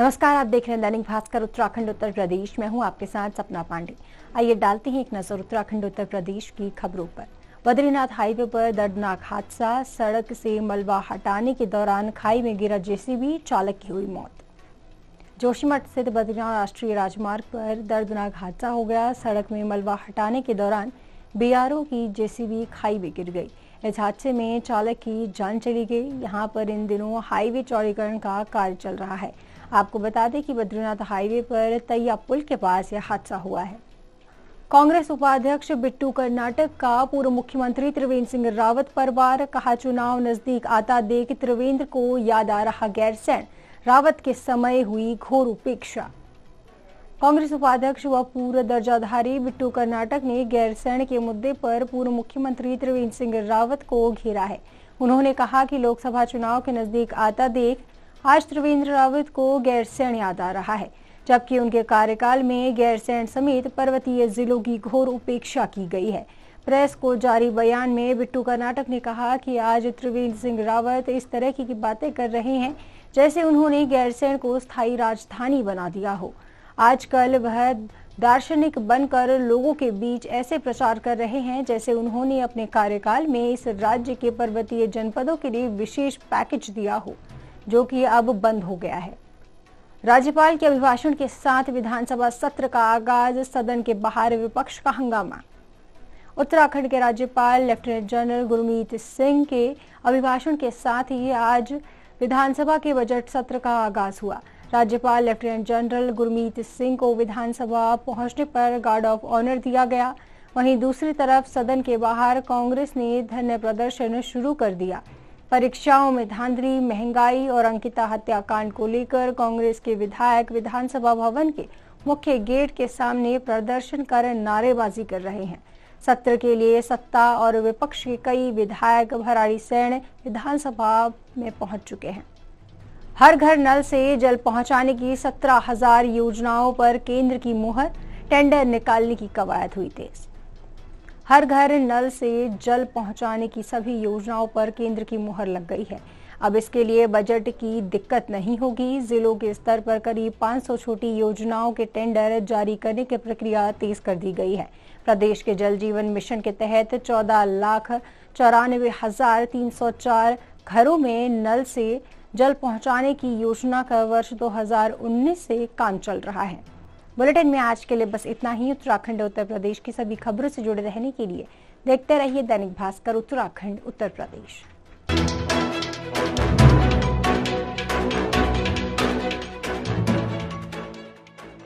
नमस्कार आप देख रहे हैं दैनिक भास्कर उत्तराखंड उत्तर प्रदेश में हूं आपके साथ सपना पांडे आइए डालते हैं एक नजर उत्तराखंड उत्तर प्रदेश की खबरों पर बद्रीनाथ हाईवे पर दर्दनाक हादसा सड़क से मलबा हटाने के दौरान खाई में गिरा जेसीबी चालक की हुई मौत जोशीमठ स्थित बद्रीनाथ राष्ट्रीय राजमार्ग पर दर्दनाक हादसा हो गया सड़क में मलबा हटाने के दौरान बीआरओ की जेसीबी खाई में गिर गई इस हादसे में चालक की जान चली गई यहाँ पर इन दिनों हाईवे चौड़ीकरण का कार्य चल रहा है आपको बता दें कि बद्रीनाथ हाईवे पर तैया पुल के पास यह हादसा हुआ है कांग्रेस उपाध्यक्ष बिट्टू कर्नाटक का पूर्व मुख्यमंत्री त्रिवेंद्र सिंह रावत पर वार कहा चुनाव नजदीक आता देख त्रिवेंद्र को याद आ रहा गैरसैन रावत के समय हुई घोर उपेक्षा कांग्रेस उपाध्यक्ष व पूर्व दर्जाधारी बिट्टू कर्नाटक ने गैरसैण के मुद्दे पर पूर्व मुख्यमंत्री त्रिवेंद्र सिंह रावत को घेरा है उन्होंने कहा कि लोकसभा चुनाव के नजदीक आता देख आज त्रिवेंद्र रावत को गैरसैण याद आ रहा है जबकि उनके कार्यकाल में गैरसैण समेत पर्वतीय जिलों की घोर उपेक्षा की गई है प्रेस को जारी बयान में बिट्टू कर्नाटक ने कहा कि आज त्रिवेंद्र सिंह रावत इस तरह की बातें कर रहे हैं जैसे उन्होंने गैरसैण को स्थायी राजधानी बना दिया हो आजकल वह दार्शनिक बनकर लोगों के बीच ऐसे प्रचार कर रहे हैं जैसे उन्होंने अपने कार्यकाल में इस राज्य के पर्वतीय जनपदों के लिए विशेष पैकेज दिया हो जो कि अब बंद हो गया है राज्यपाल के अभिभाषण के साथ विधानसभा सत्र का आगाज सदन के बाहर विपक्ष का हंगामा उत्तराखंड के राज्यपाल लेफ्टिनेंट जनरल गुरमीत सिंह के अभिभाषण के साथ ही आज विधानसभा के बजट सत्र का आगाज हुआ राज्यपाल लेफ्टिनेंट जनरल गुरमीत सिंह को विधानसभा पहुंचने पर गार्ड ऑफ ऑनर दिया गया वहीं दूसरी तरफ सदन के बाहर कांग्रेस ने धरने प्रदर्शन शुरू कर दिया परीक्षाओं में धांधली महंगाई और अंकिता हत्याकांड को लेकर कांग्रेस के विधायक विधानसभा भवन के मुख्य गेट के सामने प्रदर्शन कर नारेबाजी कर रहे हैं सत्र के लिए सत्ता और विपक्ष के कई विधायक भरारी सैन विधानसभा में पहुंच चुके हैं हर घर नल से जल पहुंचाने की सत्रह हजार योजनाओं पर केंद्र की मुहर टेंडर निकालने की कवायद हुई तेज हर घर नल से जल पहुंचाने की सभी योजनाओं पर केंद्र की मुहर लग गई है अब इसके लिए बजट की दिक्कत नहीं होगी जिलों के स्तर पर करीब 500 छोटी योजनाओं के टेंडर जारी करने की प्रक्रिया तेज कर दी गई है प्रदेश के जल जीवन मिशन के तहत चौदह लाख चौरानवे हजार तीन सौ चार घरों में नल से जल पहुंचाने की योजना का वर्ष 2019 से काम चल रहा है बुलेटिन में आज के लिए बस इतना ही उत्तराखंड उत्तर प्रदेश की सभी खबरों से जुड़े रहने के लिए देखते रहिए दैनिक भास्कर उत्तराखंड उत्तर प्रदेश